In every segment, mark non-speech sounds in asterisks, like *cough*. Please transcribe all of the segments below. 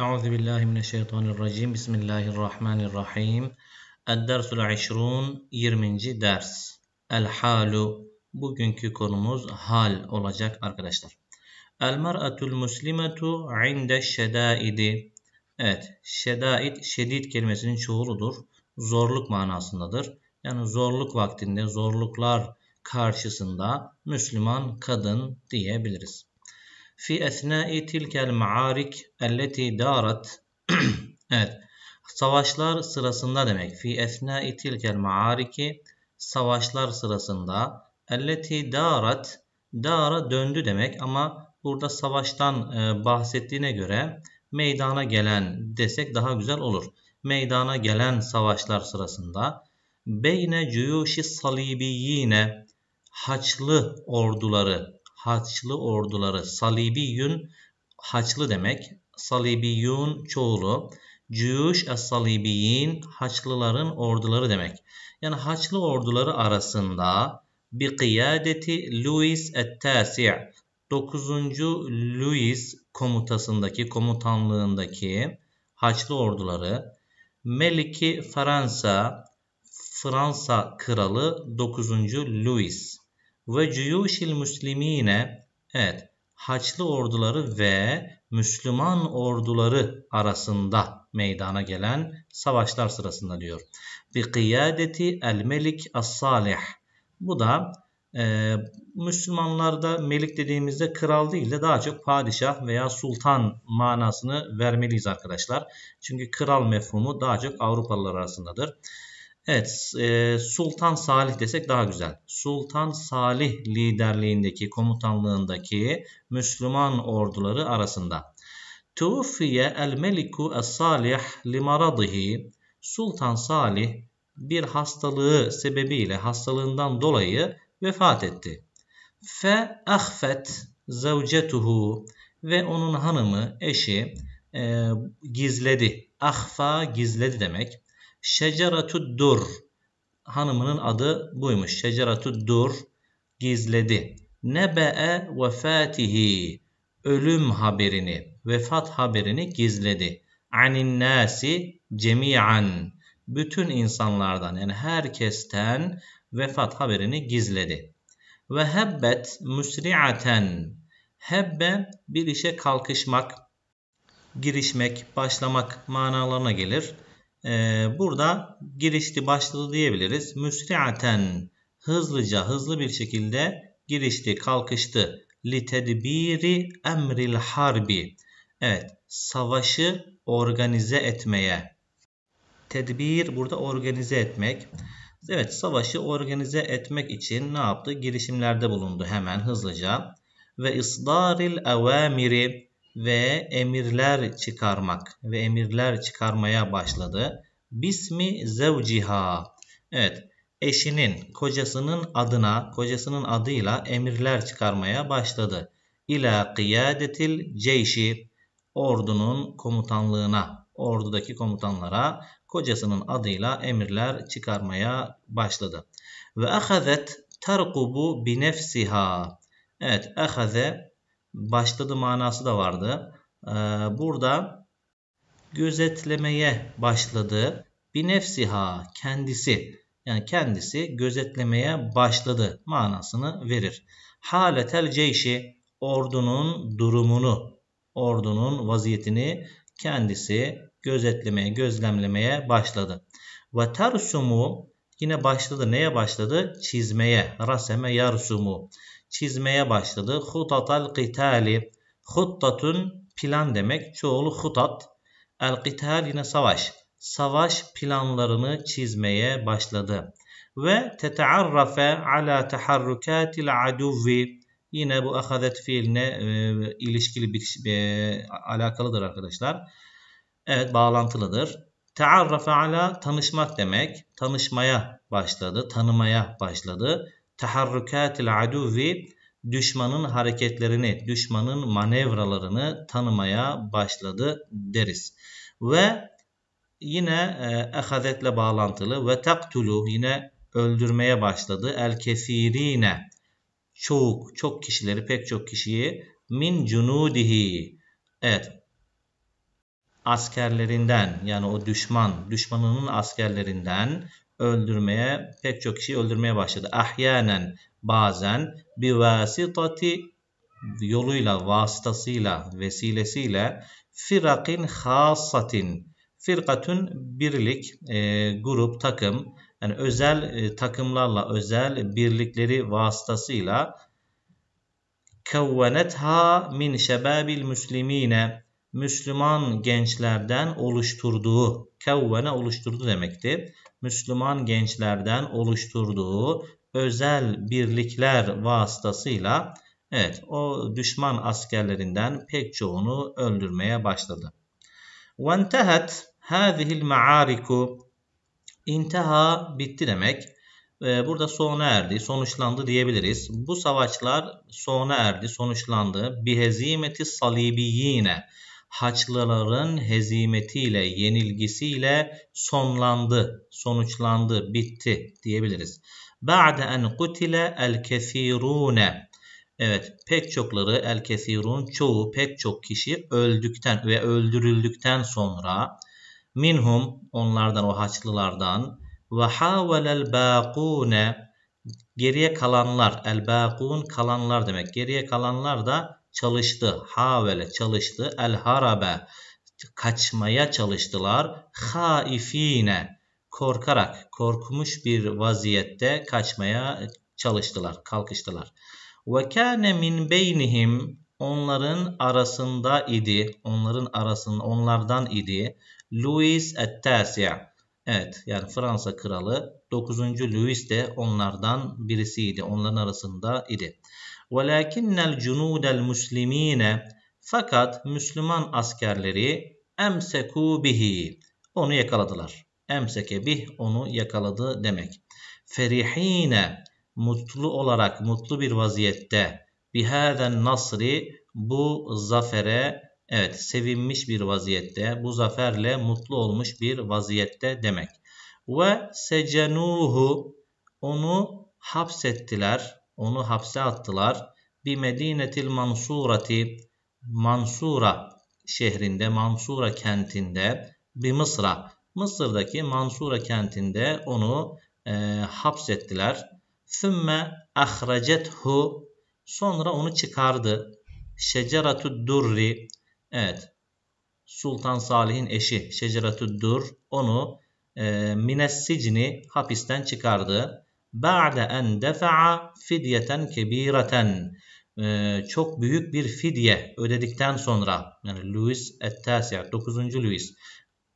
أعوذ بالله من الشيطان الرجيم بسم الله الرحمن الرحيم الدرس العشرون 20. ders El halu bugünkü konumuz hal olacak arkadaşlar. El Muslimatu. inde şedaidi Evet şedaid şedid kelimesinin çoğuludur. Zorluk manasındadır. Yani zorluk vaktinde zorluklar karşısında Müslüman kadın diyebiliriz fi esnai tilkel maarik elleti darat *clears throat* evet savaşlar sırasında demek fi esnai tilkel maariki savaşlar sırasında elleti darat dara döndü demek ama burada savaştan e, bahsettiğine göre meydana gelen desek daha güzel olur. Meydana gelen savaşlar sırasında beyne cüyuşi salibiyine haçlı orduları Haçlı orduları Salibiyün Haçlı demek. Salibiyun çoğulu. Cüyüş es-Salibiyin Haçlıların orduları demek. Yani Haçlı orduları arasında bir kıyadeti Louis et-Tasi' 9. Louis komutasındaki, komutanlığındaki Haçlı orduları Meliki Fransa Fransa kralı 9. Louis ve cüyuşil müslimine evet Haçlı orduları ve Müslüman orduları arasında meydana gelen savaşlar sırasında diyor. Bi kıyadeti el melik as salih. Bu da e, Müslümanlarda melik dediğimizde kral değil de daha çok padişah veya sultan manasını vermeliyiz arkadaşlar. Çünkü kral mefhumu daha çok Avrupalılar arasındadır. Evet, e, Sultan Salih desek daha güzel. Sultan Salih liderliğindeki, komutanlığındaki Müslüman orduları arasında. Tufiye el meliku es salih limaradihi. Sultan Salih bir hastalığı sebebiyle, hastalığından dolayı vefat etti. Fe ahfet zevcetuhu ve onun hanımı, eşi e, gizledi. Ahfa gizledi demek. Şeceratu dur. Hanımının adı buymuş. Şeceratu dur gizledi. Nebe'e vefatihi. Ölüm haberini, vefat haberini gizledi. Anin nasi cemiyan. Bütün insanlardan yani herkesten vefat haberini gizledi. Ve hebbet müsri'aten. Hebbe bir işe kalkışmak, girişmek, başlamak manalarına gelir. Ee, burada girişti başladı diyebiliriz. Müsri'aten hızlıca hızlı bir şekilde girişti kalkıştı. Litedbiri emril harbi. Evet savaşı organize etmeye. Tedbir burada organize etmek. Evet savaşı organize etmek için ne yaptı? Girişimlerde bulundu hemen hızlıca. Ve isdaril evamiri ve emirler çıkarmak ve emirler çıkarmaya başladı. Bismi zevciha. Evet, eşinin, kocasının adına, kocasının adıyla emirler çıkarmaya başladı. İla kıyadetil ceyşi, ordunun komutanlığına, ordudaki komutanlara kocasının adıyla emirler çıkarmaya başladı. Ve ahazet terkubu binefsiha. Evet, ahaze başladı manası da vardı. Ee, burada gözetlemeye başladı. Bir nefsiha kendisi yani kendisi gözetlemeye başladı manasını verir. Haletel ceyşi ordunun durumunu, ordunun vaziyetini kendisi gözetlemeye, gözlemlemeye başladı. Ve tersumu yine başladı. Neye başladı? Çizmeye. Raseme yarsumu çizmeye başladı. Hutatal qitali. Huttatun plan demek. Çoğulu hutat. El qital yine savaş. Savaş planlarını çizmeye başladı. Ve tetearrafe ala teharrukatil aduvvi. Yine bu ahazet fiiline e, ilişkili bir e, alakalıdır arkadaşlar. Evet bağlantılıdır. Tearrafe ala tanışmak demek. Tanışmaya başladı, tanımaya başladı teharrukatil aduvi düşmanın hareketlerini, düşmanın manevralarını tanımaya başladı deriz. Ve yine e, ehadetle bağlantılı ve taktulu yine öldürmeye başladı. El kesirine çok çok kişileri pek çok kişiyi min cunudihi evet askerlerinden yani o düşman düşmanının askerlerinden öldürmeye, pek çok kişiyi öldürmeye başladı. Ahyanen bazen bir vasitati yoluyla, vasıtasıyla, vesilesiyle firakin hasatin firkatun birlik, e, grup, takım yani özel e, takımlarla, özel birlikleri vasıtasıyla kevvenetha min şebabil müslimine Müslüman gençlerden oluşturduğu kevvene oluşturdu demekti. Müslüman gençlerden oluşturduğu özel birlikler vasıtasıyla evet o düşman askerlerinden pek çoğunu öldürmeye başladı. وَانْتَهَتْ هَذِهِ الْمَعَارِكُ İntiha bitti demek. Ee, burada sona erdi, sonuçlandı diyebiliriz. Bu savaşlar sona erdi, sonuçlandı. بِهَزِيمَةِ salibiyine Haçlıların hezimetiyle, yenilgisiyle sonlandı, sonuçlandı, bitti diyebiliriz. Ba'de en kutile el kesirune. Evet, pek çokları el kesirun çoğu pek çok kişi öldükten ve öldürüldükten sonra minhum onlardan o haçlılardan ve havelel baqune geriye kalanlar el baqun kalanlar demek. Geriye kalanlar da çalıştı. Havele çalıştı. El harabe kaçmaya çalıştılar. Haifine korkarak, korkmuş bir vaziyette kaçmaya çalıştılar, kalkıştılar. Ve kâne min beynihim onların arasında idi, onların arasında onlardan idi. Louis et-Tasi' Evet yani Fransa kralı 9. Louis de onlardan birisiydi. Onların arasında idi. وَلَاكِنَّ الْجُنُودَ الْمُسْلِم۪ينَ Fakat Müslüman askerleri emseku bihi onu yakaladılar. Emseke bih onu yakaladı demek. Ferihine mutlu olarak mutlu bir vaziyette bihâden nasri bu zafere Evet sevinmiş bir vaziyette bu zaferle mutlu olmuş bir vaziyette demek. Ve secenuhu onu hapsettiler. Onu hapse attılar. Bir Medinetil Mansurati Mansura şehrinde Mansura kentinde bir Mısır'a Mısır'daki Mansura kentinde onu e, hapsettiler. Sümme ahracethu sonra onu çıkardı. Şeceratu durri Evet. Sultan Salih'in eşi Şeceratü Dur onu e, minessicini hapisten çıkardı. Ba'de en defa'a fidyeten kebireten. E, çok büyük bir fidye ödedikten sonra yani Louis Ettasiya 9. Louis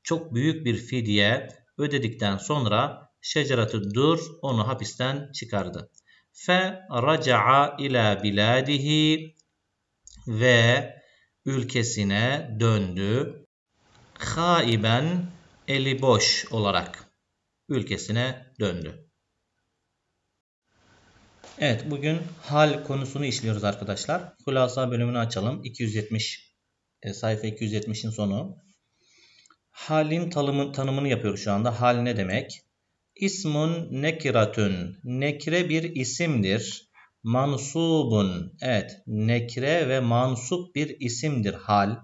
çok büyük bir fidye ödedikten sonra Şeceratü Dur onu hapisten çıkardı. Fe raca'a ila biladihi ve ülkesine döndü. Haiben eli boş olarak ülkesine döndü. Evet bugün hal konusunu işliyoruz arkadaşlar. Hulasa bölümünü açalım. 270 e, sayfa 270'in sonu. Halin tanımı, tanımını yapıyoruz şu anda. Hal ne demek? İsmun nekiratun. Nekire bir isimdir. Mansubun. Evet. Nekre ve mansup bir isimdir hal.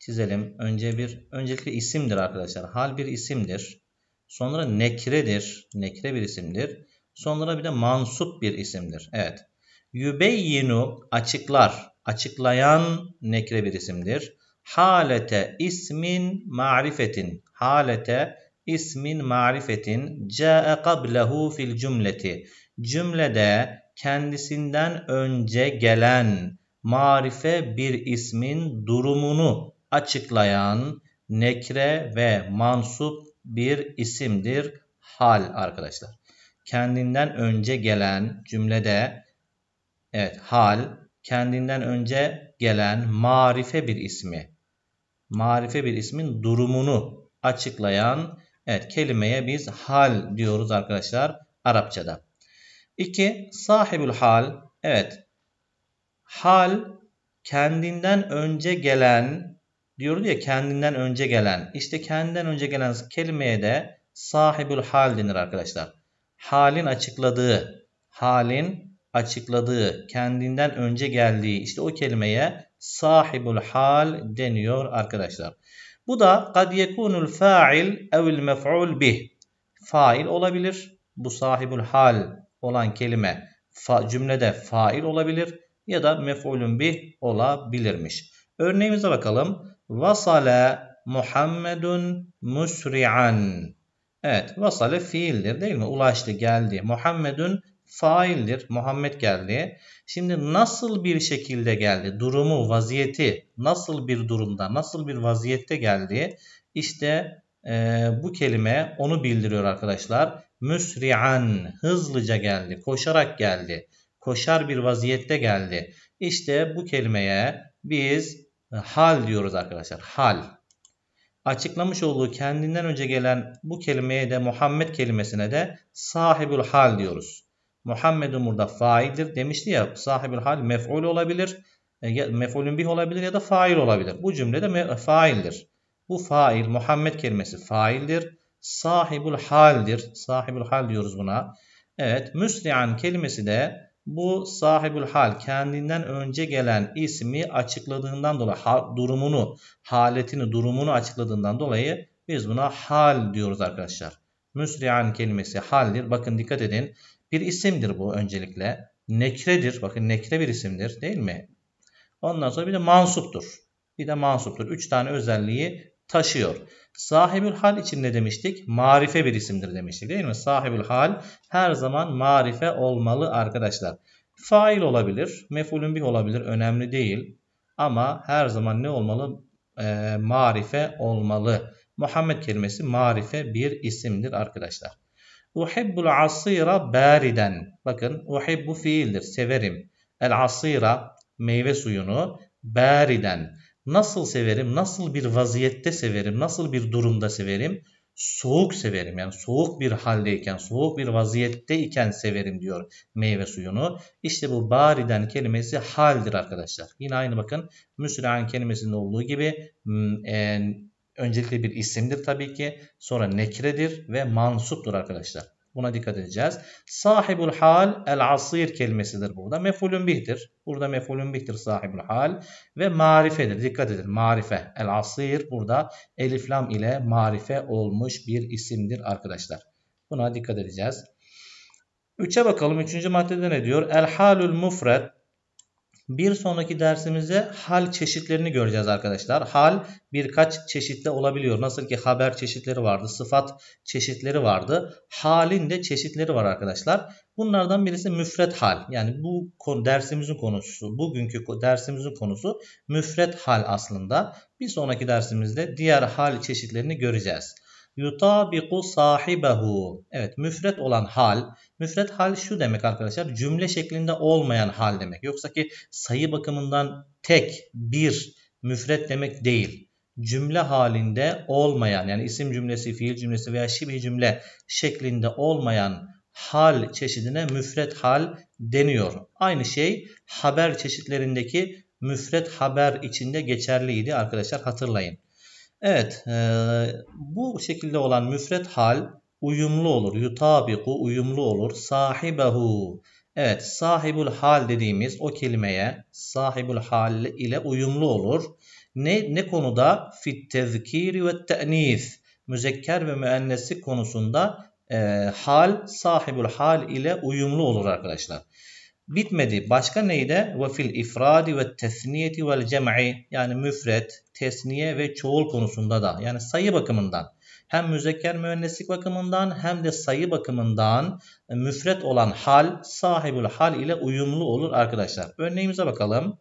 Çizelim. Önce bir öncelikle isimdir arkadaşlar. Hal bir isimdir. Sonra nekredir. Nekre bir isimdir. Sonra bir de mansup bir isimdir. Evet. Yübeyyinu açıklar. Açıklayan nekre bir isimdir. Halete ismin marifetin. Halete ismin marifetin. Ca'e kablehu fil cümleti. Cümlede kendisinden önce gelen marife bir ismin durumunu açıklayan nekre ve mansup bir isimdir hal arkadaşlar. Kendinden önce gelen cümlede evet hal kendinden önce gelen marife bir ismi. Marife bir ismin durumunu açıklayan evet kelimeye biz hal diyoruz arkadaşlar Arapçada. 2. Sahibül hal. Evet. Hal kendinden önce gelen diyordu ya kendinden önce gelen. İşte kendinden önce gelen kelimeye de sahibül hal denir arkadaşlar. Halin açıkladığı, halin açıkladığı, kendinden önce geldiği işte o kelimeye sahibül hal deniyor arkadaşlar. Bu da kad yekunul fa'il ev'l mef'ul bih. Fail olabilir. Bu sahibül hal olan kelime fa, cümlede fail olabilir ya da mef'ulün bih olabilirmiş. Örneğimize bakalım. Vasale Muhammedun musri'an. Evet vasale fiildir değil mi? Ulaştı geldi. Muhammedun faildir. Muhammed geldi. Şimdi nasıl bir şekilde geldi? Durumu, vaziyeti nasıl bir durumda, nasıl bir vaziyette geldi? İşte e, bu kelime onu bildiriyor arkadaşlar. Müsri'an hızlıca geldi, koşarak geldi. Koşar bir vaziyette geldi. İşte bu kelimeye biz hal diyoruz arkadaşlar. Hal. Açıklamış olduğu kendinden önce gelen bu kelimeye de Muhammed kelimesine de sahibül hal diyoruz. Muhammedun burada faildir demişti ya sahibül hal mef'ul olabilir. E, Mef'ulün bih olabilir ya da fail olabilir. Bu cümlede faildir. Bu fail Muhammed kelimesi faildir sahibul haldir. Sahibul hal diyoruz buna. Evet müsri'an kelimesi de bu Sahibul hal kendinden önce gelen ismi açıkladığından dolayı durumunu, haletini, durumunu açıkladığından dolayı biz buna hal diyoruz arkadaşlar. Müsri'an kelimesi haldir. Bakın dikkat edin. Bir isimdir bu öncelikle. Nekredir. Bakın nekre bir isimdir değil mi? Ondan sonra bir de mansuptur. Bir de mansuptur. Üç tane özelliği taşıyor. Sahibül hal için ne demiştik? Marife bir isimdir demiştik değil mi? Sahibül hal her zaman marife olmalı arkadaşlar. Fail olabilir, mefulün bir olabilir önemli değil. Ama her zaman ne olmalı? E, marife olmalı. Muhammed kelimesi marife bir isimdir arkadaşlar. Uhibbul asira bariden. Bakın uhibbu fiildir. Severim. El asira meyve suyunu bariden. Nasıl severim? Nasıl bir vaziyette severim? Nasıl bir durumda severim? Soğuk severim. Yani soğuk bir haldeyken, soğuk bir vaziyette iken severim diyor meyve suyunu. İşte bu bariden kelimesi haldir arkadaşlar. Yine aynı bakın müsra'ın kelimesinde olduğu gibi hmm, e, öncelikle bir isimdir tabii ki. Sonra nekredir ve mansuptur arkadaşlar. Buna dikkat edeceğiz. Sahibul hal el asir kelimesidir burada. Mefulün bihtir. Burada mefulün bihtir sahibul hal ve marifedir. Dikkat edin marife. El asir burada eliflam ile marife olmuş bir isimdir arkadaşlar. Buna dikkat edeceğiz. Üçe bakalım. Üçüncü maddede ne diyor? El halul mufret bir sonraki dersimizde hal çeşitlerini göreceğiz arkadaşlar. Hal birkaç çeşitli olabiliyor. Nasıl ki haber çeşitleri vardı, sıfat çeşitleri vardı. Halin de çeşitleri var arkadaşlar. Bunlardan birisi müfret hal. Yani bu konu, dersimizin konusu, bugünkü dersimizin konusu müfret hal aslında. Bir sonraki dersimizde diğer hal çeşitlerini göreceğiz yutabiku sahibehu. Evet müfret olan hal Müfred hal şu demek arkadaşlar cümle şeklinde olmayan hal demek. Yoksa ki sayı bakımından tek bir müfret demek değil cümle halinde olmayan yani isim cümlesi, fiil cümlesi veya şibih cümle şeklinde olmayan hal çeşidine müfret hal deniyor. Aynı şey haber çeşitlerindeki müfret haber içinde geçerliydi arkadaşlar hatırlayın. Evet e, bu şekilde olan müfret hal uyumlu olur. Yutabiku uyumlu olur. Sahibehu. Evet sahibul hal dediğimiz o kelimeye sahibul hal ile uyumlu olur. Ne, ne konuda? Fit tezkiri ve te'nis. Müzekker ve müennesi konusunda e, hal sahibul hal ile uyumlu olur arkadaşlar. Bitmedi. Başka neydi? Ve fil ifradi ve tesniyeti vel cem'i yani müfret, tesniye ve çoğul konusunda da yani sayı bakımından hem müzekker müenneslik bakımından hem de sayı bakımından e, müfret olan hal sahibül hal ile uyumlu olur arkadaşlar. Örneğimize bakalım.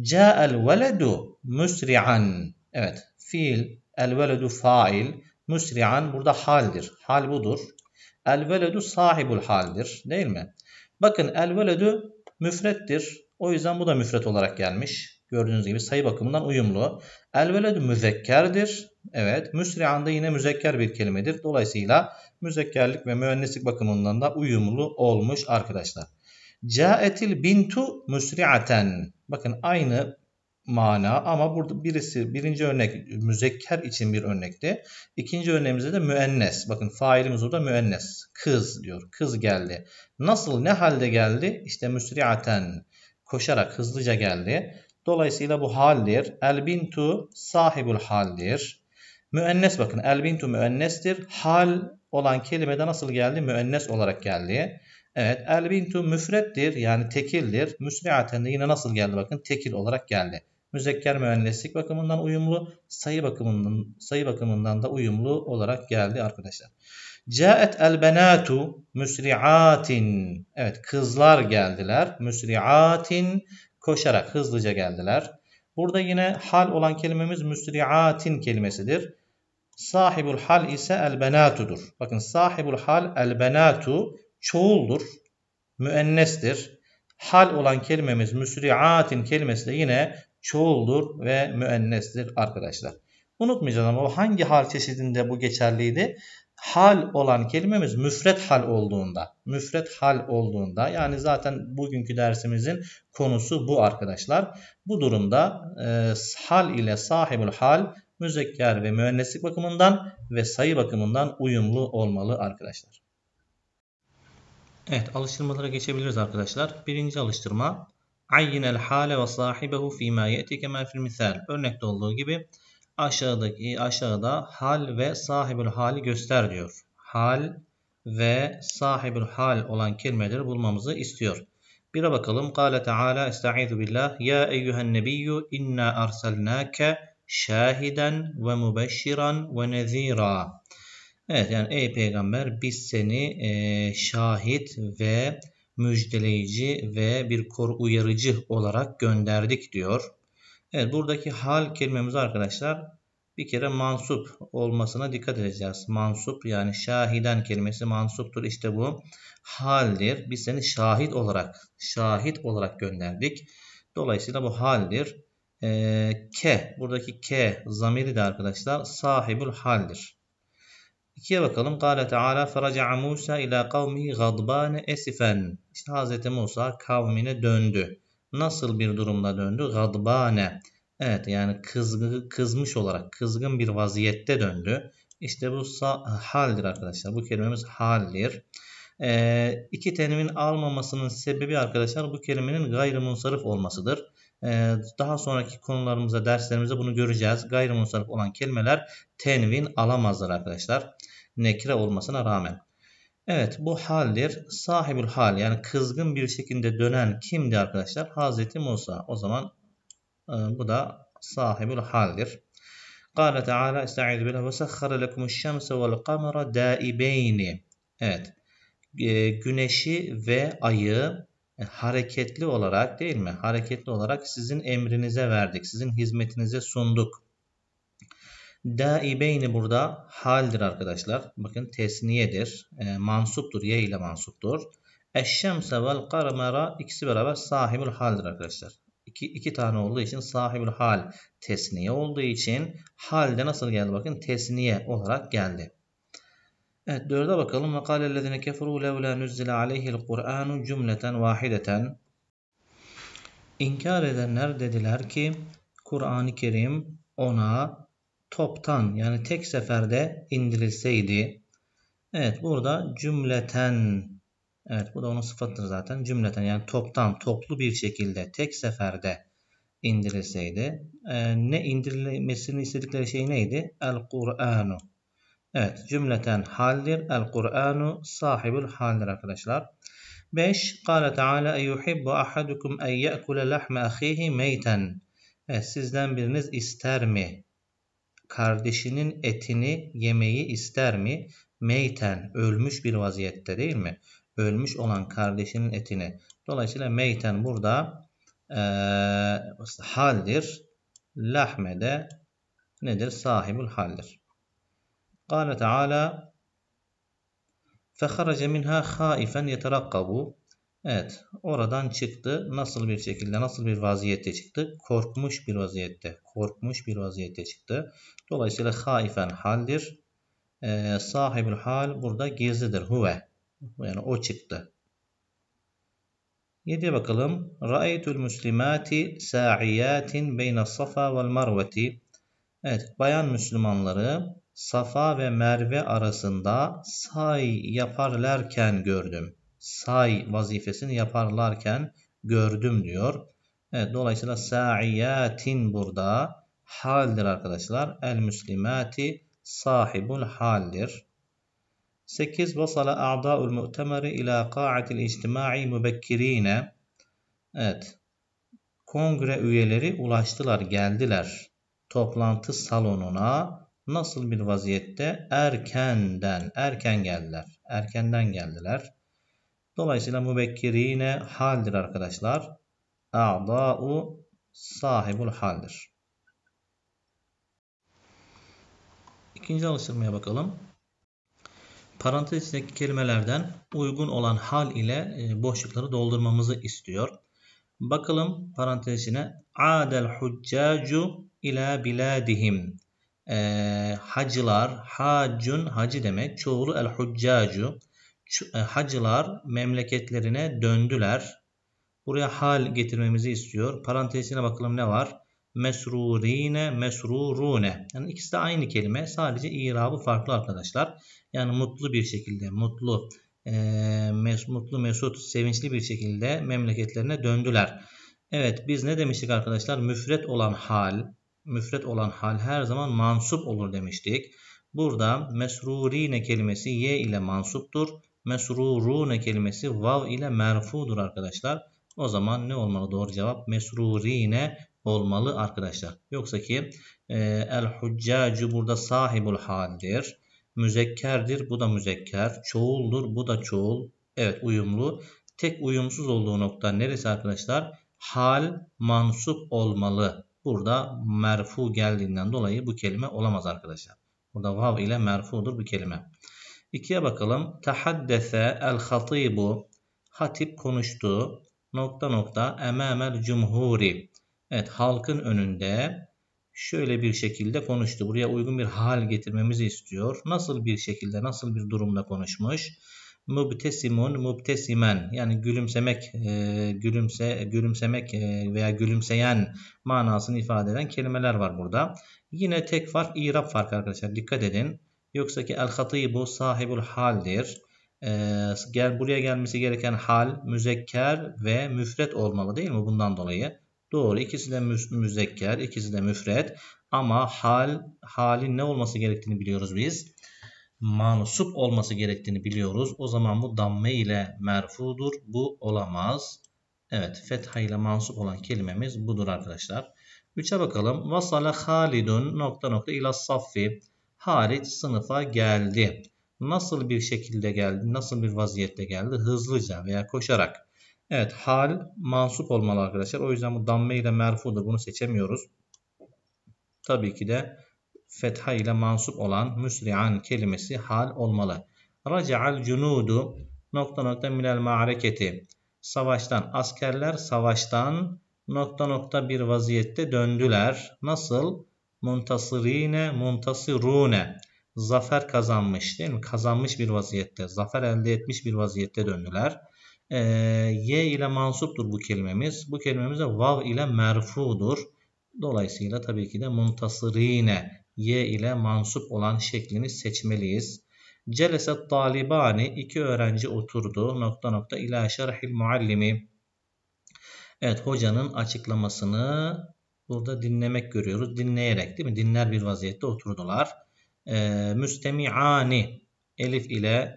Ca'el veledu müsri'an. Evet fiil el veledu fail. Müsri'an burada haldir. Hal budur. El veledu sahibül haldir değil mi? Bakın el veledu müfrettir. O yüzden bu da müfret olarak gelmiş. Gördüğünüz gibi sayı bakımından uyumlu. El veledü müzekkerdir. Evet. Müsri'an da yine müzekker bir kelimedir. Dolayısıyla müzekkerlik ve müennislik bakımından da uyumlu olmuş arkadaşlar. Caetil bintu müsri'aten. Bakın aynı mana ama burada birisi birinci örnek müzekker için bir örnekti. İkinci örneğimizde de müennes. Bakın failimiz burada müennes. Kız diyor. Kız geldi. Nasıl ne halde geldi? İşte müsri'aten. Koşarak hızlıca geldi. Dolayısıyla bu haldir. El bintu sahibul haldir. Müennes bakın. elbintu bintu müennestir. Hal olan kelimede nasıl geldi? Müennes olarak geldi. Evet. elbintu bintu müfrettir. Yani tekildir. Müsriaten de yine nasıl geldi? Bakın tekil olarak geldi. Müzekker müenneslik bakımından uyumlu, sayı bakımından sayı bakımından da uyumlu olarak geldi arkadaşlar. Caet el benatu müsriatin. Evet, kızlar geldiler. Müsriatin koşarak hızlıca geldiler. Burada yine hal olan kelimemiz müsriatin kelimesidir. Sahibul hal ise elbena'tudur. Bakın sahibul hal elbena'tu çoğuldur. Müennestir. Hal olan kelimemiz müsriatin kelimesi de yine çoğuldur ve müennestir arkadaşlar. Unutmayacağız ama hangi hal çeşidinde bu geçerliydi? Hal olan kelimemiz müfret hal olduğunda. Müfret hal olduğunda yani zaten bugünkü dersimizin konusu bu arkadaşlar. Bu durumda e, hal ile sahibul hal müzekker ve müenneslik bakımından ve sayı bakımından uyumlu olmalı arkadaşlar. Evet alıştırmalara geçebiliriz arkadaşlar. Birinci alıştırma el hale ve sahibehu fîmâ ye'ti kemel misal. Örnekte olduğu gibi aşağıdaki aşağıda hal ve sahibül hali göster diyor. Hal ve sahibül hal olan kelimeleri bulmamızı istiyor. Bire bakalım. Kale Teala Estaizu billah. Ya eyyühen nebiyyü inna arsalnake şahiden ve mübeşşiran ve nezira. Evet yani ey peygamber biz seni e, şahit ve müjdeleyici ve bir kor uyarıcı olarak gönderdik diyor. Evet buradaki hal kelimemiz arkadaşlar bir kere mansup olmasına dikkat edeceğiz. Mansup yani şahiden kelimesi mansuptur. İşte bu haldir. Biz seni şahit olarak, şahit olarak gönderdik. Dolayısıyla bu haldir e, ee, K. Buradaki K zamiri de arkadaşlar sahibul haldir. İkiye bakalım. Kale Teala feraca'a Musa ila kavmi gadbane esifen. İşte Hz. Musa kavmine döndü. Nasıl bir durumda döndü? Gadbane. Evet yani kızgı, kızmış olarak kızgın bir vaziyette döndü. İşte bu haldir arkadaşlar. Bu kelimemiz haldir. E, iki tenimin almamasının sebebi arkadaşlar bu kelimenin gayrimunsarif olmasıdır. Ee, daha sonraki konularımıza, derslerimize bunu göreceğiz. Gayrimunsarif olan kelimeler tenvin alamazlar arkadaşlar. Nekre olmasına rağmen. Evet bu haldir. Sahibül hal yani kızgın bir şekilde dönen kimdi arkadaşlar? Hazreti Musa. O zaman e, bu da sahibül haldir. Kale Teala Estaizu billah ve sekhara lekum şemse vel kamera daibeyni. Evet. E, güneşi ve ayı e, hareketli olarak değil mi? Hareketli olarak sizin emrinize verdik, sizin hizmetinize sunduk. Daibeyni burada haldir arkadaşlar. Bakın tesniyedir, e, mansuptur, ye ile mansuptur. Eşşemse vel karamera ikisi beraber sahibül haldir arkadaşlar. İki, iki tane olduğu için sahibül hal tesniye olduğu için halde nasıl geldi bakın tesniye olarak geldi. Evet dörde bakalım. Ve kâlellezine keferû levlâ nüzzile aleyhil Kur'anu cümleten vahideten. İnkar edenler dediler ki Kur'an-ı Kerim ona toptan yani tek seferde indirilseydi. Evet burada cümleten evet bu da onun sıfatıdır zaten cümleten yani toptan toplu bir şekilde tek seferde indirilseydi. Ee, ne indirilmesini istedikleri şey neydi? El Kur'anu Evet cümleten haldir. El Kur'anu sahibul haldir arkadaşlar. 5. Kale Teala eyyuhibbu ahadukum en ye'kule lahme ahihi meyten. Evet sizden biriniz ister mi? Kardeşinin etini yemeyi ister mi? Meyten ölmüş bir vaziyette değil mi? Ölmüş olan kardeşinin etini. Dolayısıyla meyten burada e, haldir. Lahme de nedir? Sahibul haldir. قال Teala فَخَرَجَ مِنْهَا خَائِفًا يَتَرَقَّبُ Evet oradan çıktı. Nasıl bir şekilde nasıl bir vaziyette çıktı? Korkmuş bir vaziyette. Korkmuş bir vaziyette çıktı. Dolayısıyla haifen haldir. Ee, sahibül hal burada gizlidir. Huve. Yani o çıktı. 7'ye bakalım. Ra'aytul muslimati sa'iyatin beyne safa vel marveti. Evet bayan Müslümanları Safa ve Merve arasında say yaparlarken gördüm. Say vazifesini yaparlarken gördüm diyor. Evet, dolayısıyla sa'iyatin burada haldir arkadaşlar. El müslimati sahibul haldir. 8. Vasala a'da'ul mu'temeri ila ka'atil içtimai mübekkirine. Evet. Kongre üyeleri ulaştılar, geldiler. Toplantı salonuna nasıl bir vaziyette? Erkenden, erken geldiler. Erkenden geldiler. Dolayısıyla mübekkirine haldir arkadaşlar. A'da'u sahibul haldir. ikinci alıştırmaya bakalım. Parantez içindeki kelimelerden uygun olan hal ile e, boşlukları doldurmamızı istiyor. Bakalım parantez içine adel huccacu ila biladihim e, hacılar, hacun hacı demek, çoğulu el huccacu. E, hacılar memleketlerine döndüler. Buraya hal getirmemizi istiyor. Parantezine bakalım ne var? Mesrurine, mesrurune. Yani ikisi de aynı kelime. Sadece irabı farklı arkadaşlar. Yani mutlu bir şekilde, mutlu, e, mes, mutlu, mesut, sevinçli bir şekilde memleketlerine döndüler. Evet biz ne demiştik arkadaşlar? Müfret olan hal, müfret olan hal her zaman mansup olur demiştik. Burada mesrurine kelimesi ye ile mansuptur. Mesrurune kelimesi vav ile merfudur arkadaşlar. O zaman ne olmalı doğru cevap? Mesrurine olmalı arkadaşlar. Yoksa ki e, el huccacu burada sahibul haldir. Müzekkerdir. Bu da müzekker. Çoğuldur. Bu da çoğul. Evet uyumlu. Tek uyumsuz olduğu nokta neresi arkadaşlar? Hal mansup olmalı. Burada merfu geldiğinden dolayı bu kelime olamaz arkadaşlar. Burada vav ile merfudur bu kelime. İkiye bakalım. Tahaddese el hatibu hatip konuştu nokta nokta emamel cumhuri. Evet halkın önünde şöyle bir şekilde konuştu. Buraya uygun bir hal getirmemizi istiyor. Nasıl bir şekilde, nasıl bir durumda konuşmuş? Mubtesimun mubtesimen yani gülümsemek e, gülümse gülümsemek e, veya gülümseyen manasını ifade eden kelimeler var burada. Yine tek fark irap farkı arkadaşlar dikkat edin. Yoksa ki el bu sahibul haldir. E, gel buraya gelmesi gereken hal müzekker ve müfret olmalı değil mi bundan dolayı? Doğru İkisi de müzekker ikisi de müfret ama hal halin ne olması gerektiğini biliyoruz biz mansup olması gerektiğini biliyoruz. O zaman bu damme ile merfudur. Bu olamaz. Evet fetha ile mansup olan kelimemiz budur arkadaşlar. üçe bakalım. Vasala Halidun nokta nokta ila saffi. Halit sınıfa geldi. Nasıl bir şekilde geldi? Nasıl bir vaziyette geldi? Hızlıca veya koşarak. Evet hal mansup olmalı arkadaşlar. O yüzden bu damme ile merfudur. Bunu seçemiyoruz. Tabii ki de fetha ile mansup olan müsri'an kelimesi hal olmalı. Raca'al cunudu nokta nokta minel ma'reketi. Savaştan askerler savaştan nokta nokta bir vaziyette döndüler. Nasıl? Muntasirine muntasirune. Zafer kazanmış değil mi? Kazanmış bir vaziyette. Zafer elde etmiş bir vaziyette döndüler. Ee, y ile mansuptur bu kelimemiz. Bu kelimemiz de vav ile merfudur. Dolayısıyla tabii ki de muntasirine y ile mansup olan şeklini seçmeliyiz. Celeset talibani iki öğrenci oturdu nokta nokta ila şerhil muallimi. Evet hocanın açıklamasını burada dinlemek görüyoruz. Dinleyerek değil mi? Dinler bir vaziyette oturdular. Ee, müstemi'ani elif ile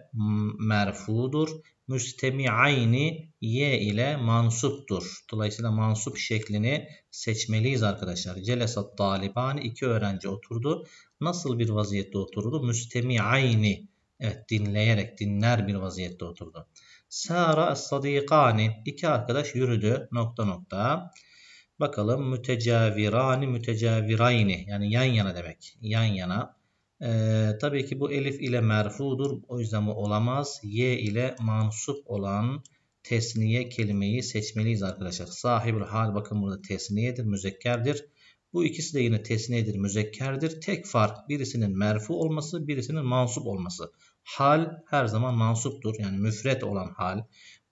merfudur. Müstemi müstemi'ayni y ile mansuptur. Dolayısıyla mansup şeklini seçmeliyiz arkadaşlar. Celesat taliban iki öğrenci oturdu. Nasıl bir vaziyette oturdu? Müstemi Müstemi'ayni. Evet dinleyerek dinler bir vaziyette oturdu. Sara sadikani iki arkadaş yürüdü nokta nokta. Bakalım mütecavirani mütecavirayni yani yan yana demek. Yan yana. Ee, tabii ki bu elif ile merfudur. O yüzden bu olamaz. Y ile mansup olan tesniye kelimeyi seçmeliyiz arkadaşlar. Sahibül hal bakın burada tesniyedir, müzekkerdir. Bu ikisi de yine tesniyedir, müzekkerdir. Tek fark birisinin merfu olması, birisinin mansup olması. Hal her zaman mansuptur. Yani müfret olan hal.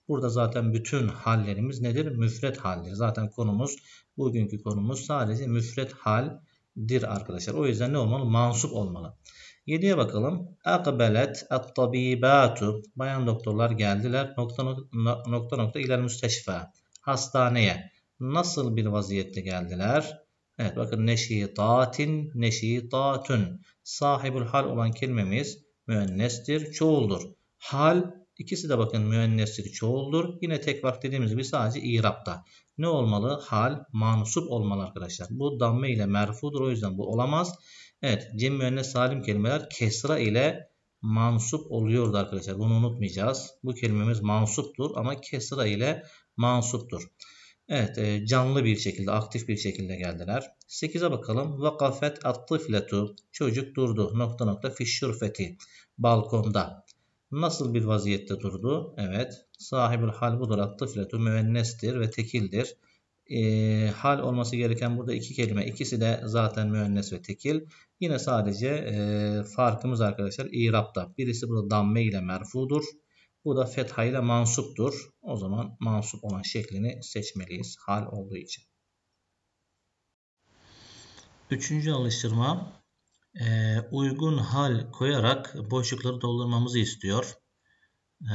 Burada zaten bütün hallerimiz nedir? Müfret haldir. Zaten konumuz, bugünkü konumuz sadece müfret haldir arkadaşlar. O yüzden ne olmalı? Mansup olmalı. 7'ye bakalım. Akbelet at-tabibatu. Bayan doktorlar geldiler. Nokta nokta, nokta, nokta iler müsteşfe. Hastaneye. Nasıl bir vaziyette geldiler? Evet bakın neşitatin neşitatun. Sahibul hal olan kelimemiz müennestir, çoğuldur. Hal ikisi de bakın müennestir, çoğuldur. Yine tek vakit dediğimiz gibi sadece irapta. Ne olmalı? Hal mansup olmalı arkadaşlar. Bu damme ile merfudur o yüzden bu olamaz. Evet cem müennes salim kelimeler kesra ile mansup oluyordu arkadaşlar. Bunu unutmayacağız. Bu kelimemiz mansuptur ama kesra ile mansuptur. Evet e, canlı bir şekilde aktif bir şekilde geldiler. 8'e bakalım. Vakafet attıfletu. Çocuk durdu. Nokta nokta fişşürfeti. Balkonda. Nasıl bir vaziyette durdu? Evet. Sahibül hal budur. Attıfletu müennestir ve tekildir e, hal olması gereken burada iki kelime. İkisi de zaten müennes ve tekil. Yine sadece e, farkımız arkadaşlar İrab'da. Birisi burada damme ile merfudur. Bu da fetha ile mansuptur. O zaman mansup olan şeklini seçmeliyiz hal olduğu için. Üçüncü alıştırma e, uygun hal koyarak boşlukları doldurmamızı istiyor. E,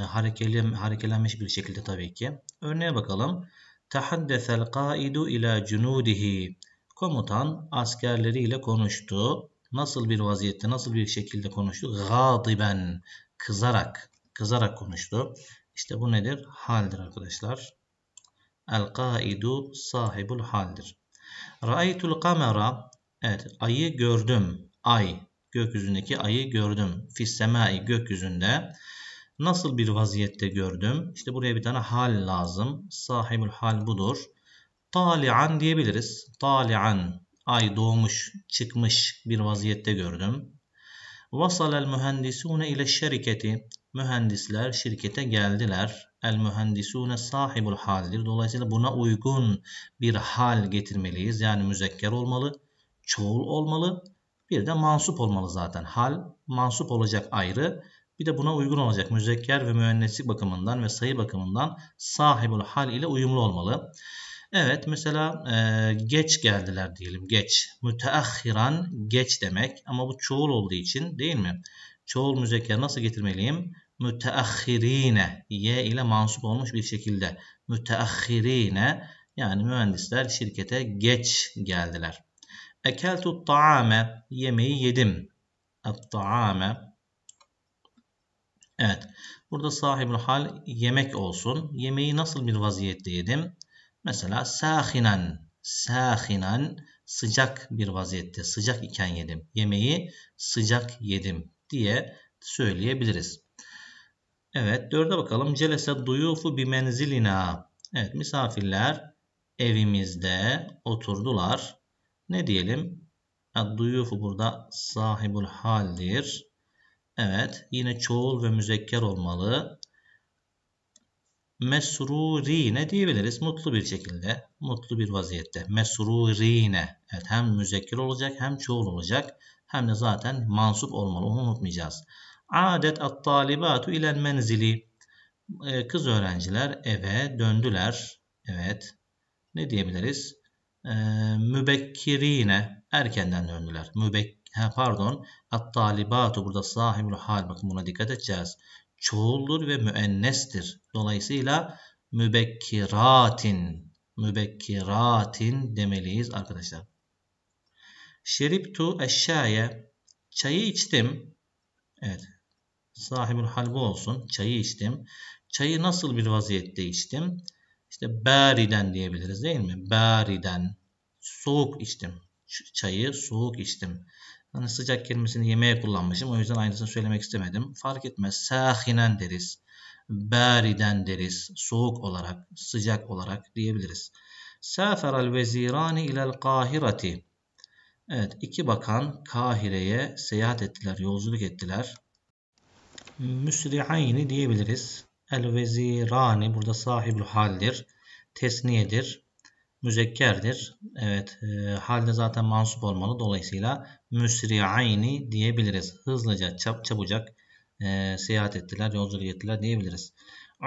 harekelenmiş bir şekilde tabii ki. Örneğe bakalım. Tahaddese el-kaidu ila cunudihi. Komutan askerleriyle konuştu. Nasıl bir vaziyette, nasıl bir şekilde konuştu? Gâdiben, kızarak, kızarak konuştu. İşte bu nedir? Haldir arkadaşlar. El-kaidu sahibul haldir. Ra'aytul kamera. Evet, ayı gördüm. Ay, gökyüzündeki ayı gördüm. Fissemai, gökyüzünde. Nasıl bir vaziyette gördüm? İşte buraya bir tane hal lazım. Sahibül hal budur. Talian diyebiliriz. Talian. Ay doğmuş, çıkmış bir vaziyette gördüm. Vasal el mühendisune ile şirketi. Mühendisler şirkete geldiler. El mühendisune sahibul haldir. Dolayısıyla buna uygun bir hal getirmeliyiz. Yani müzekker olmalı, çoğul olmalı, bir de mansup olmalı zaten. Hal mansup olacak ayrı. Bir de buna uygun olacak. Müzekker ve müenneslik bakımından ve sayı bakımından sahibul hal ile uyumlu olmalı. Evet mesela e, geç geldiler diyelim. Geç. Müteahhiran geç demek ama bu çoğul olduğu için değil mi? Çoğul müzekker nasıl getirmeliyim? Müteahhirine. ye ile mansup olmuş bir şekilde. Müteahhirine yani mühendisler şirkete geç geldiler. Ekeltu ta'ame yemeği yedim. ta'ame Evet. Burada sahibül hal yemek olsun. Yemeği nasıl bir vaziyette yedim? Mesela sahinen, sahinen sıcak bir vaziyette, sıcak iken yedim. Yemeği sıcak yedim diye söyleyebiliriz. Evet, dörde bakalım. Celese duyufu bi menzilina. Evet, misafirler evimizde oturdular. Ne diyelim? Duyufu burada sahibul haldir. Evet. Yine çoğul ve müzekker olmalı. Mesrurine diyebiliriz. Mutlu bir şekilde. Mutlu bir vaziyette. Mesrurine. Evet. Hem müzekker olacak hem çoğul olacak. Hem de zaten mansup olmalı. Onu unutmayacağız. Adet at-talibatu ilen menzili. Ee, kız öğrenciler eve döndüler. Evet. Ne diyebiliriz? Ee, mübekkirine. Erkenden döndüler. Mübek He pardon. At-talibatu burada sahibül hal. Bakın buna dikkat edeceğiz. Çoğuldur ve müennestir. Dolayısıyla mübekkiratin. Mübekkiratin demeliyiz arkadaşlar. Şeriptu eşşaye. Çayı içtim. Evet. Sahibül hal bu olsun. Çayı içtim. Çayı nasıl bir vaziyette içtim? İşte beriden diyebiliriz değil mi? Beriden. Soğuk içtim. Çayı soğuk içtim. Hani sıcak kelimesini yemeğe kullanmışım. O yüzden aynısını söylemek istemedim. Fark etmez. Sahinen deriz. Beriden deriz. Soğuk olarak, sıcak olarak diyebiliriz. Seferel vezirani ilel kahirati. Evet iki bakan Kahire'ye seyahat ettiler, yolculuk ettiler. Müsri'ayni diyebiliriz. El vezirani burada sahibül haldir, tesniyedir müzekkerdir. Evet e, halde zaten mansup olmalı. Dolayısıyla müsri'ayni diyebiliriz. Hızlıca çap, çabucak e, seyahat ettiler, yolculuk ettiler diyebiliriz.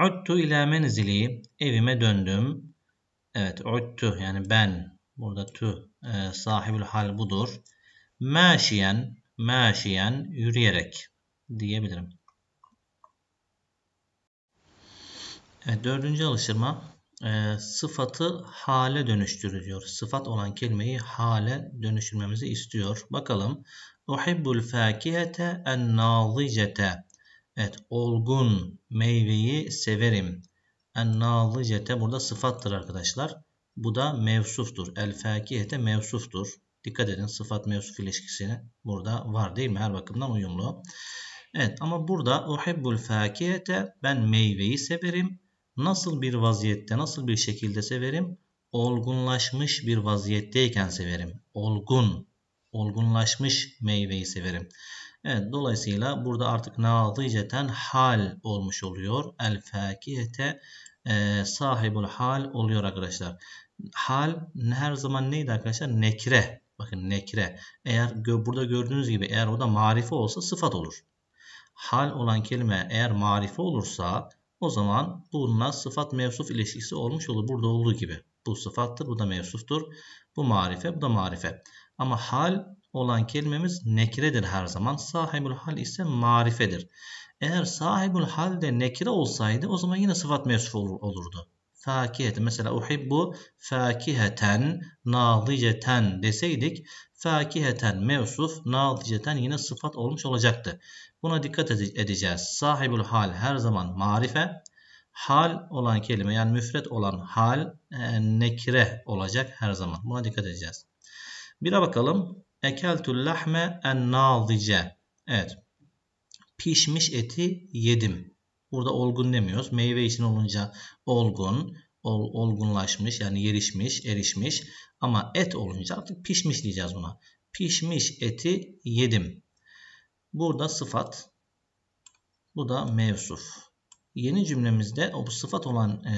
Uttu ila menzili evime döndüm. Evet uttu yani ben burada tu e, sahibül hal budur. Maşiyen maşiyen yürüyerek diyebilirim. Evet, dördüncü alıştırma e, sıfatı hale dönüştürüyor. Sıfat olan kelimeyi hale dönüştürmemizi istiyor. Bakalım. Uhibbul fakihete en nazicete. Evet, olgun meyveyi severim. En nazicete burada sıfattır arkadaşlar. Bu da mevsuftur. El fakihete mevsuftur. Dikkat edin sıfat mevsuf ilişkisini burada var değil mi? Her bakımdan uyumlu. Evet ama burada uhibbul fakihete ben meyveyi severim nasıl bir vaziyette, nasıl bir şekilde severim? Olgunlaşmış bir vaziyetteyken severim. Olgun, olgunlaşmış meyveyi severim. Evet, dolayısıyla burada artık nadiceten hal olmuş oluyor. El fakihete e, sahibul hal oluyor arkadaşlar. Hal her zaman neydi arkadaşlar? Nekre. Bakın nekre. Eğer burada gördüğünüz gibi eğer o da marife olsa sıfat olur. Hal olan kelime eğer marife olursa o zaman bununla sıfat mevsuf ilişkisi olmuş olur. Burada olduğu gibi. Bu sıfattır, bu da mevsuftur. Bu marife, bu da marife. Ama hal olan kelimemiz nekiredir her zaman. Sahibül hal ise marifedir. Eğer sahibül hal de nekire olsaydı o zaman yine sıfat mevsuf olurdu fakiheten. Mesela uhibbu fakiheten nadiceten deseydik fakiheten mevsuf nadiceten yine sıfat olmuş olacaktı. Buna dikkat edeceğiz. Sahibul hal her zaman marife. Hal olan kelime yani müfret olan hal e, nekire olacak her zaman. Buna dikkat edeceğiz. Bire bakalım. Ekeltul lahme en nadice. Evet. Pişmiş eti yedim. Burada olgun demiyoruz. Meyve için olunca olgun, ol, olgunlaşmış yani yerişmiş, erişmiş. Ama et olunca artık pişmiş diyeceğiz buna. Pişmiş eti yedim. Burada sıfat. Bu da mevsuf. Yeni cümlemizde o bu sıfat olan e,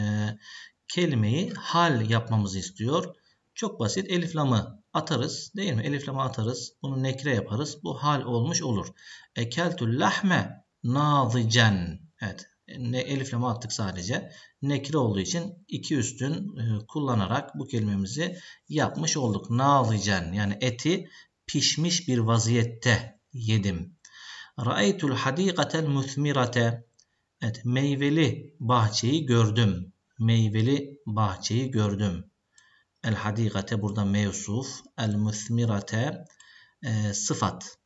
kelimeyi hal yapmamızı istiyor. Çok basit. Eliflamı atarız değil mi? Eliflamı atarız. Bunu nekre yaparız. Bu hal olmuş olur. Ekeltü lahme nazicen. Evet. Ne mi attık sadece. Nekir olduğu için iki üstün e, kullanarak bu kelimemizi yapmış olduk. Nâzicen yani eti pişmiş bir vaziyette yedim. Ra'aytul hadikatel müthmirate. Evet meyveli bahçeyi gördüm. Meyveli bahçeyi gördüm. El hadikate burada mevsuf. El müthmirate e, sıfat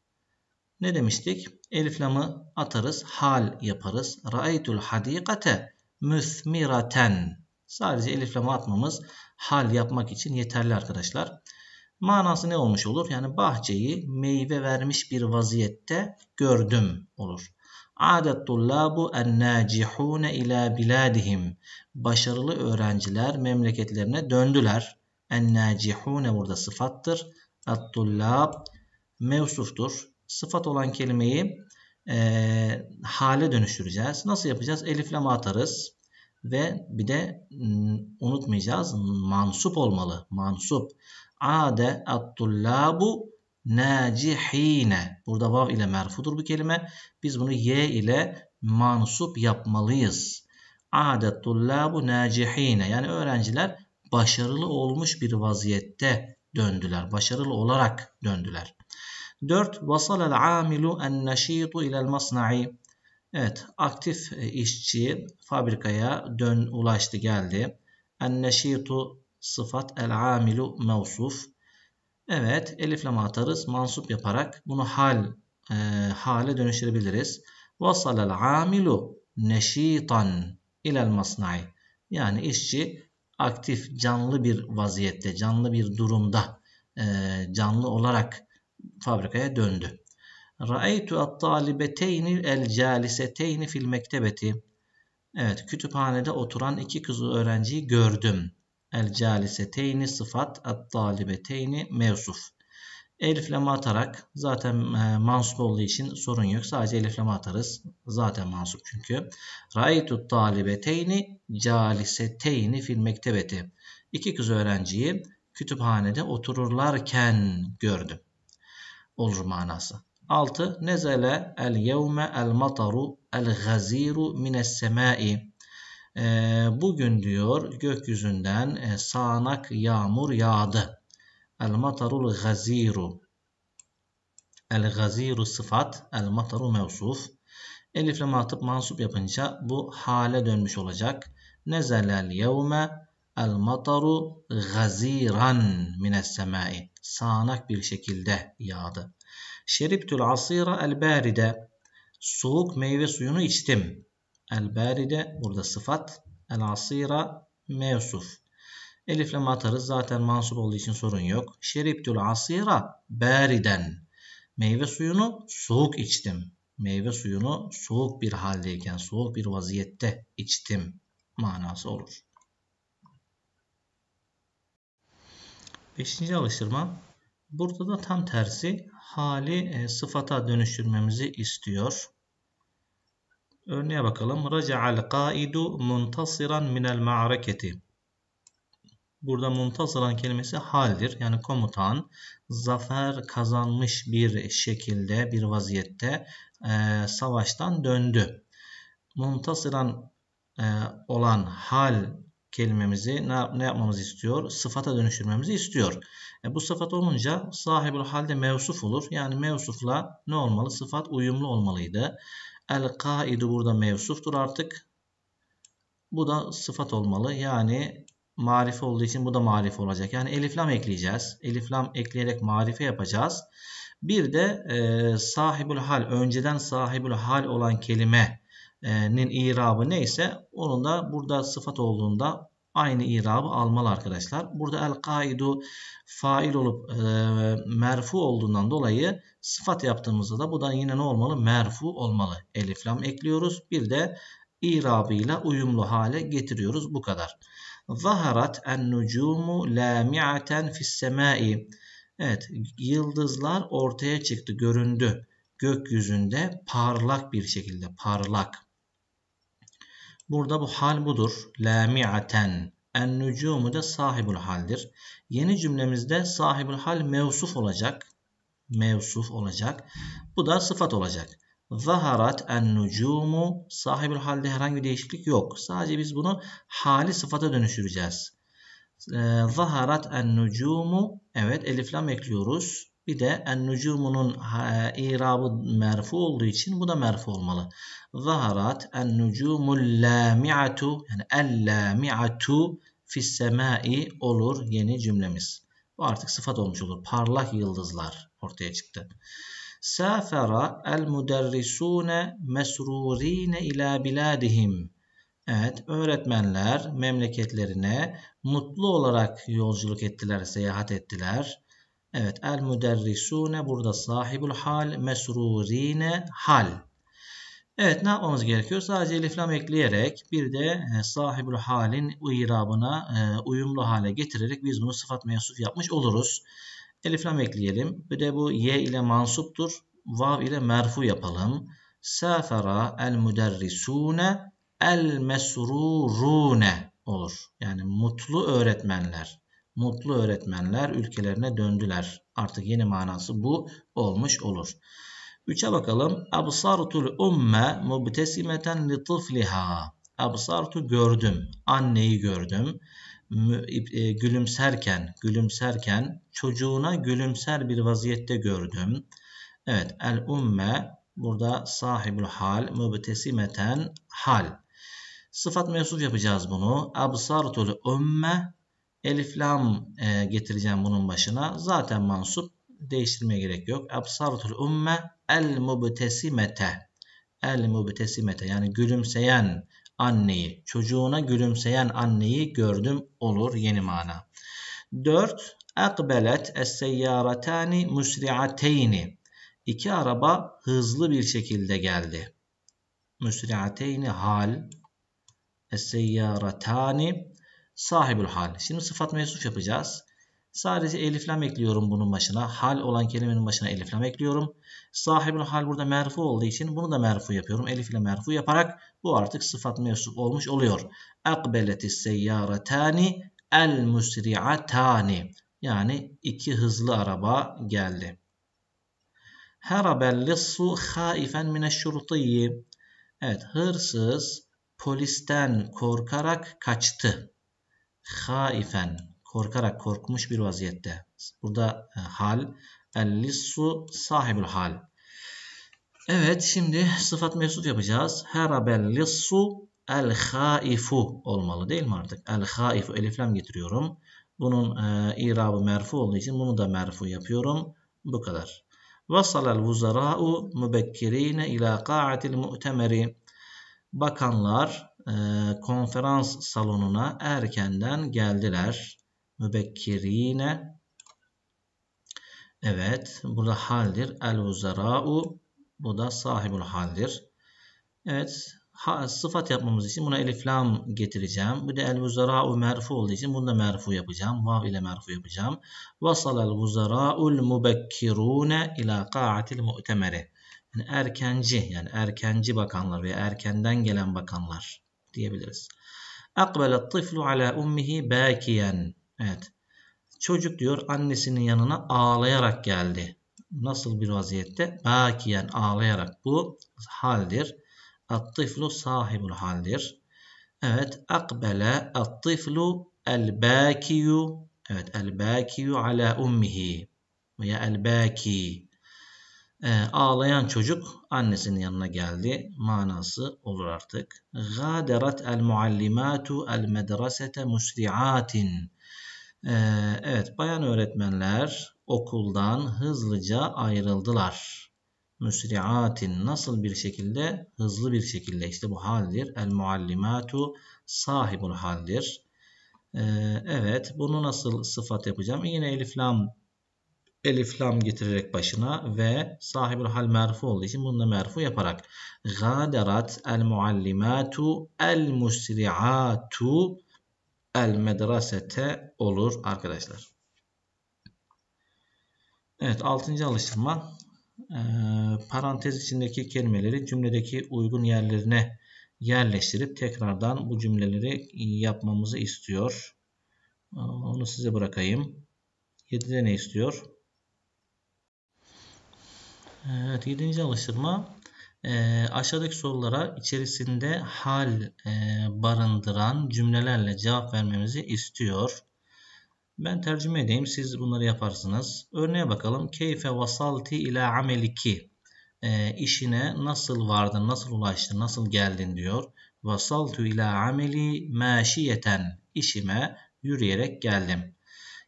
ne demiştik? Elif lamı atarız, hal yaparız. Ra'aytul hadikate müsmiraten. Sadece elif lamı atmamız hal yapmak için yeterli arkadaşlar. Manası ne olmuş olur? Yani bahçeyi meyve vermiş bir vaziyette gördüm olur. Adet tullabu ennacihune ila biladihim. Başarılı öğrenciler memleketlerine döndüler. En Ennacihune burada sıfattır. At-tullab mevsuftur sıfat olan kelimeyi e, hale dönüştüreceğiz. Nasıl yapacağız? Elifleme atarız ve bir de ıı, unutmayacağız mansup olmalı. Mansup. Ade attullabu nacihine. Burada vav ile merfudur bu kelime. Biz bunu ye ile mansup yapmalıyız. Ade tullabu nacihine. Yani öğrenciler başarılı olmuş bir vaziyette döndüler. Başarılı olarak döndüler. 4. Vasalel amilu en neşitu ilel masna'i. Evet aktif e, işçi fabrikaya dön ulaştı geldi. En neşitu sıfat el amilu mevsuf. Evet eliflama atarız mansup yaparak bunu hal e, hale dönüştürebiliriz. Vasalel amilu neşitan ilel masna'i. Yani işçi aktif canlı bir vaziyette canlı bir durumda e, canlı olarak fabrikaya döndü. Ra'aytu at-talibeteyni el-caliseteyni fil mektebeti. Evet, kütüphanede oturan iki kız öğrenciyi gördüm. El-caliseteyni sıfat, at-talibeteyni mevsuf. Elifleme atarak zaten e, mansup olduğu için sorun yok. Sadece elifleme atarız. Zaten mansup çünkü. Ra'aytu talibeteyni caliseteyni fil mektebeti. İki kız öğrenciyi kütüphanede otururlarken gördüm olur manası. 6. Nezele el yevme el mataru el gaziru mines semai. Ee, bugün diyor gökyüzünden e, sağanak yağmur yağdı. El Mataru el gaziru. El gaziru sıfat, el mataru mevsuf. Elifle matıp mansup yapınca bu hale dönmüş olacak. el yevme El mataru gaziran mines semai. Sağanak bir şekilde yağdı. Şeriptül asira el baride. Soğuk meyve suyunu içtim. El baride burada sıfat. El asira mevsuf. Elifle atarız zaten mansup olduğu için sorun yok. Şeriptül asira bariden. Meyve suyunu soğuk içtim. Meyve suyunu soğuk bir haldeyken, soğuk bir vaziyette içtim manası olur. Beşinci alıştırma. Burada da tam tersi hali e, sıfata dönüştürmemizi istiyor. Örneğe bakalım. Raca'al qaidu muntasiran minel ma'areketi. Burada muntasiran kelimesi haldir. Yani komutan zafer kazanmış bir şekilde, bir vaziyette e, savaştan döndü. Muntasiran e, olan hal kelimemizi ne, yap ne yapmamızı istiyor? Sıfata dönüştürmemizi istiyor. E, bu sıfat olunca sahibul halde mevsuf olur. Yani mevsufla ne olmalı? Sıfat uyumlu olmalıydı. El kaidu burada mevsuftur artık. Bu da sıfat olmalı. Yani marife olduğu için bu da marife olacak. Yani eliflam ekleyeceğiz. Eliflam ekleyerek marife yapacağız. Bir de e, sahibül hal, önceden sahibül hal olan kelime nin irabı neyse onun da burada sıfat olduğunda aynı irabı almalı arkadaşlar. Burada el kaidu fail olup e, merfu olduğundan dolayı sıfat yaptığımızda da bu da yine ne olmalı? Merfu olmalı. Elif lam ekliyoruz. Bir de irabıyla uyumlu hale getiriyoruz. Bu kadar. Zaharat en nucumu lamiaten fis semai. Evet, yıldızlar ortaya çıktı, göründü. Gökyüzünde parlak bir şekilde, parlak. Burada bu hal budur. Lamiaten. En nücumu da sahibul haldir. Yeni cümlemizde sahibul hal mevsuf olacak. Mevsuf olacak. Bu da sıfat olacak. Zaharat en nücumu sahibul halde herhangi bir değişiklik yok. Sadece biz bunu hali sıfata dönüştüreceğiz. Ee, zaharat en nücumu evet eliflam ekliyoruz. Bir de en ennucumunun e, irabı merfu olduğu için bu da merfu olmalı. Zaharat en ennucumul lami'atu yani el lami'atu fis semai olur yeni cümlemiz. Bu artık sıfat olmuş olur. Parlak yıldızlar ortaya çıktı. Safara el müderrisune mesrurine ila biladihim. Evet, öğretmenler memleketlerine mutlu olarak yolculuk ettiler, seyahat ettiler. Evet el müderrisune burada sahibul hal mesrurine hal. Evet ne yapmamız gerekiyor? Sadece eliflam ekleyerek bir de e, sahibul halin irabına e, uyumlu hale getirerek biz bunu sıfat mensup yapmış oluruz. Eliflam ekleyelim. Bir de bu ye ile mansuptur. Vav ile merfu yapalım. Safara el müderrisune el mesrurune olur. Yani mutlu öğretmenler mutlu öğretmenler ülkelerine döndüler. Artık yeni manası bu olmuş olur. Üçe bakalım. Absartul umme mubtesimeten li tıfliha. Absartu gördüm. Anneyi gördüm. E, gülümserken, gülümserken çocuğuna gülümser bir vaziyette gördüm. Evet. El umme burada sahibul hal mubtesimeten hal. Sıfat mevsuf yapacağız bunu. Absartul umme Elif lam e, getireceğim bunun başına. Zaten mansup. Değiştirmeye gerek yok. Absarutul umme el mubtesimete. El mubtesimete yani gülümseyen anneyi, çocuğuna gülümseyen anneyi gördüm olur yeni mana. 4. Akbelet es-seyyaratani musri'ateyni. İki araba hızlı bir şekilde geldi. Musri'ateyni hal. Es-seyyaratani sahibül hal. Şimdi sıfat mevsuf yapacağız. Sadece eliflem ekliyorum bunun başına. Hal olan kelimenin başına eliflem ekliyorum. Sahibül hal burada merfu olduğu için bunu da merfu yapıyorum. Elif ile merfu yaparak bu artık sıfat mevsup olmuş oluyor. Akbeleti seyyaretani el musri'atani. Yani iki hızlı araba geldi. Herabel lissu haifen mineşşurtiyi. Evet hırsız polisten korkarak kaçtı haifen korkarak korkmuş bir vaziyette. Burada e, hal. El ellissu sahibül hal. Evet şimdi sıfat mevsuf yapacağız. Herabellissu el haifu olmalı değil mi artık? El haifu eliflem getiriyorum. Bunun e, irabı merfu olduğu için bunu da merfu yapıyorum. Bu kadar. Vasalel vuzara'u mübekkirine ila ka'atil mu'temeri. Bakanlar ee, konferans salonuna erkenden geldiler. Mübekkirine Evet. Burada haldir. El uzera'u bu da sahibul haldir. Evet. Ha, sıfat yapmamız için buna eliflam getireceğim. Bu da el vuzara'u merfu olduğu için bunu da merfu yapacağım. Vav ile merfu yapacağım. Vasal el vuzara'ul mubekkirune ila ka'atil mu'temeri. Yani erkenci yani erkenci bakanlar veya erkenden gelen bakanlar diyebiliriz. Akbele tıflu ala ummihi bakiyen. Evet. Çocuk diyor annesinin yanına ağlayarak geldi. Nasıl bir vaziyette? Bakiyen ağlayarak. Bu haldir. At-tiflu sahibul haldir. Evet. Akbele at-tiflu el-bakiyu. Evet. El-bakiyu ala ummihi. Veya el-baki. Ee, ağlayan çocuk annesinin yanına geldi manası olur artık. Gaderat el muallimatu el medresete musri'atin. Ee, evet bayan öğretmenler okuldan hızlıca ayrıldılar. Müsri'atin nasıl bir şekilde? Hızlı bir şekilde. işte bu haldir. El muallimatu sahibul haldir. Ee, evet. Bunu nasıl sıfat yapacağım? Yine elif lam elif lam getirerek başına ve sahibül hal merfu olduğu için bununla merfu yaparak gaderat el muallimatu el musri'atu el medrasete olur arkadaşlar. Evet 6. alıştırma ee, parantez içindeki kelimeleri cümledeki uygun yerlerine yerleştirip tekrardan bu cümleleri yapmamızı istiyor. Ee, onu size bırakayım. 7'de ne istiyor? Ee, evet 7. alıştırma e, aşağıdaki sorulara içerisinde hal e, barındıran cümlelerle cevap vermemizi istiyor. Ben tercüme edeyim. Siz bunları yaparsınız. Örneğe bakalım. Keyfe vasalti ile ameliki. E, işine nasıl vardın, nasıl ulaştın, nasıl geldin diyor. Vasaltu ile ameli maşiyeten. işime yürüyerek geldim.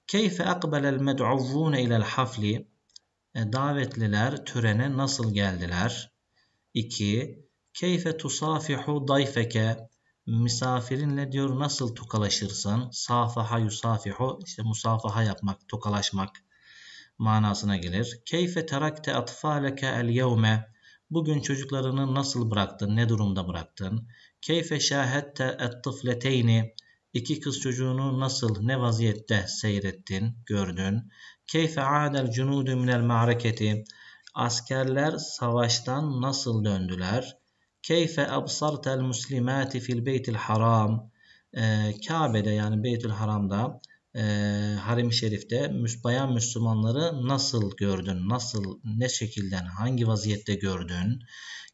Keyfe akbelel med'uvvune ile hafli e, davetliler törene nasıl geldiler? 2. Keyfe tusafihu dayfeke misafirinle diyor nasıl tokalaşırsın? Safaha yusafihu işte musafaha yapmak, tokalaşmak manasına gelir. Keyfe terakte atfaleke el yevme bugün çocuklarını nasıl bıraktın, ne durumda bıraktın? Keyfe şahette et tıfleteyni iki kız çocuğunu nasıl, ne vaziyette seyrettin, gördün? Keyfe adel cunudu minel ma'reketi. Askerler savaştan nasıl döndüler? Keyfe absartel muslimati fil beytil haram. Ee, Kabe'de yani Beytül Haram'da e, Harim-i Şerif'te bayan Müslümanları nasıl gördün? Nasıl, ne şekilde, hangi vaziyette gördün?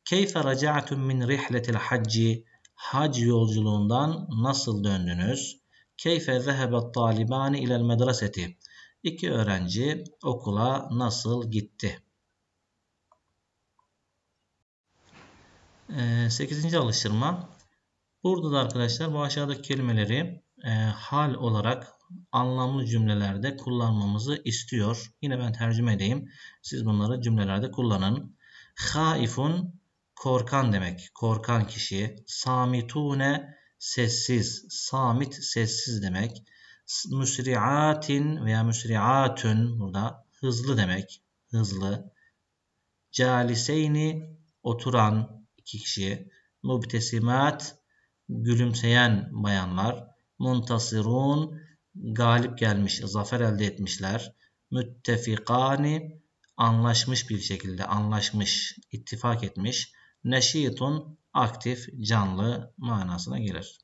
Keyfe raca'tum min rihletil hacci hac yolculuğundan nasıl döndünüz? Keyfe zehebet talibani ilel medreseti İki öğrenci okula nasıl gitti? 8. Ee, alıştırma. Burada da arkadaşlar bu aşağıdaki kelimeleri e, hal olarak anlamlı cümlelerde kullanmamızı istiyor. Yine ben tercüme edeyim. Siz bunları cümlelerde kullanın. Haifun korkan demek. Korkan kişi. Samitune sessiz. Samit sessiz demek müsri'atin veya müsri'atun burada hızlı demek. Hızlı. Caliseyni oturan iki kişi. Mubtesimat gülümseyen bayanlar. Muntasirun galip gelmiş, zafer elde etmişler. Müttefikani anlaşmış bir şekilde, anlaşmış, ittifak etmiş. Neşitun aktif, canlı manasına gelir.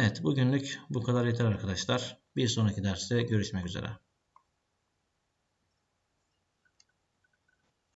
Evet bugünlük bu kadar yeter arkadaşlar. Bir sonraki derste görüşmek üzere.